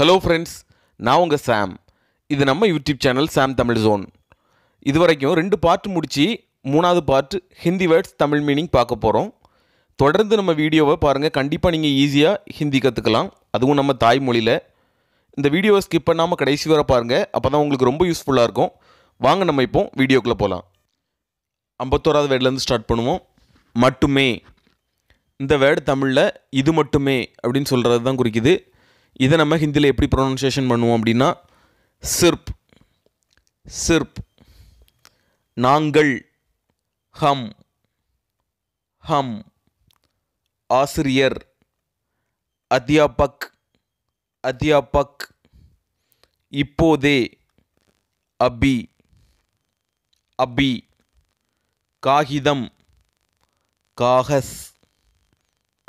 hello friends நான் உங்கள் Sam இது நம்ம YouTube channel Sam Tamil zone இது வரைக்கும் ரெண்டு பார்ட் முடித்து மூணாவது part Hindi words Tamil meaning பார்க்க போகிறோம் தொடர்ந்து நம்ம வீடியோவை பாருங்கள் கண்டிப்பாக நீங்கள் ஈஸியாக ஹிந்தி கற்றுக்கலாம் அதுவும் நம்ம தாய்மொழியில் இந்த வீடியோவை ஸ்கிப் பண்ணாமல் கடைசி வர பாருங்கள் அப்போ தான் உங்களுக்கு ரொம்ப யூஸ்ஃபுல்லாக இருக்கும் வாங்க நம்ம இப்போ வீடியோக்குள்ளே போகலாம் ஐம்பத்தோராவது வேர்ட்லேருந்து ஸ்டார்ட் பண்ணுவோம் மட்டுமே இந்த வேர்டு தமிழில் இது மட்டுமே அப்படின்னு சொல்கிறது தான் குறிக்குது இதை நம்ம ஹிந்தியில் எப்படி ப்ரொனன்சியேஷன் பண்ணுவோம் அப்படின்னா சிர்ப் சிர்ப் நாங்கள் ஹம் ஹம் ஆசிரியர் அத்தியாபக் அத்தியாபக் இப்போதே அபி அபி காகிதம் காகஸ்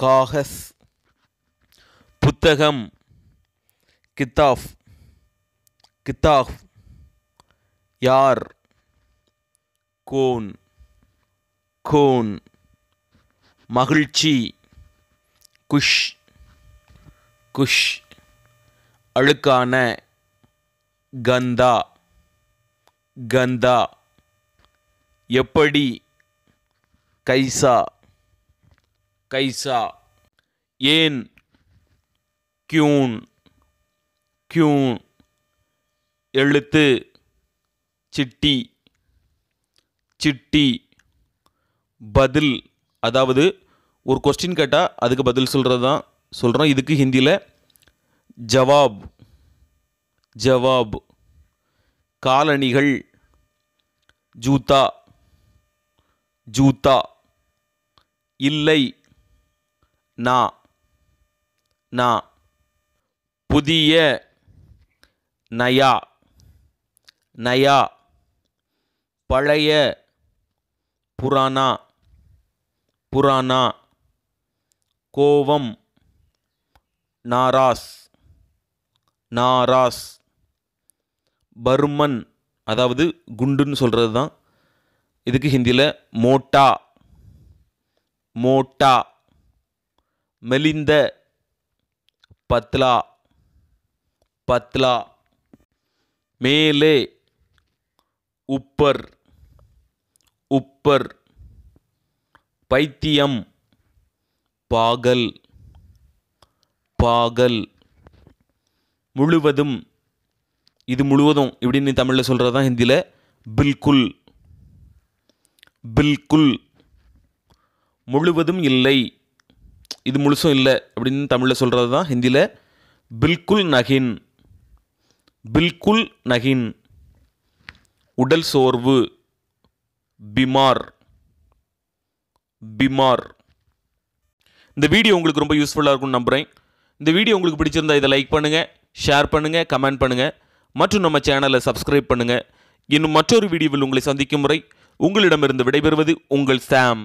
காகஸ் புத்தகம் किताफ किताफ यार कौन खून महिच्ची कुश कुश अलकान गंदा गंदा यपड़ी कैसा कैसा येन क्यून கியூன் எழுத்து சிட்டி சிட்டி பதில் அதாவது ஒரு கொஸ்டின் கேட்டால் அதுக்கு பதில் சொல்கிறது தான் சொல்கிறோம் இதுக்கு ஹிந்தியில் ஜவாப் ஜவாப் காலணிகள் ஜூத்தா ஜூத்தா இல்லை நான் நான் புதிய நயா நயா பழைய புராணா புராணா கோவம் நாராஸ் நாராஸ் பர்மன் அதாவது குண்டுன்னு சொல்கிறது தான் இதுக்கு ஹிந்தியில் மோட்டா மோட்டா மெலிந்த பத்லா பத்லா மேலே உப்பர் உப்பர் பைத்தியம் பாகல் பாகல் முழுவதும் இது முழுவதும் இப்படின்னு தமிழில் சொல்கிறது தான் ஹிந்தியில் பில்குல் பில்குல் முழுவதும் இல்லை இது முழுசும் இல்லை அப்படின்னு தமிழில் சொல்கிறது தான் ஹிந்தியில் பில்குல் நகின் பில்குல் நகின் உடல் சோர்வு பிமார் பிமார் இந்த வீடியோ உங்களுக்கு ரொம்ப யூஸ்ஃபுல்லாக இருக்கும்னு நம்புகிறேன் இந்த வீடியோ உங்களுக்கு பிடிச்சிருந்தா இதை லைக் பண்ணுங்கள் ஷேர் பண்ணுங்கள் கமெண்ட் பண்ணுங்கள் மற்றும் நம்ம சேனலை சப்ஸ்கிரைப் பண்ணுங்கள் இன்னும் மற்றொரு வீடியோவில் உங்களை சந்திக்கும் முறை உங்களிடமிருந்து விடைபெறுவது உங்கள் சாம்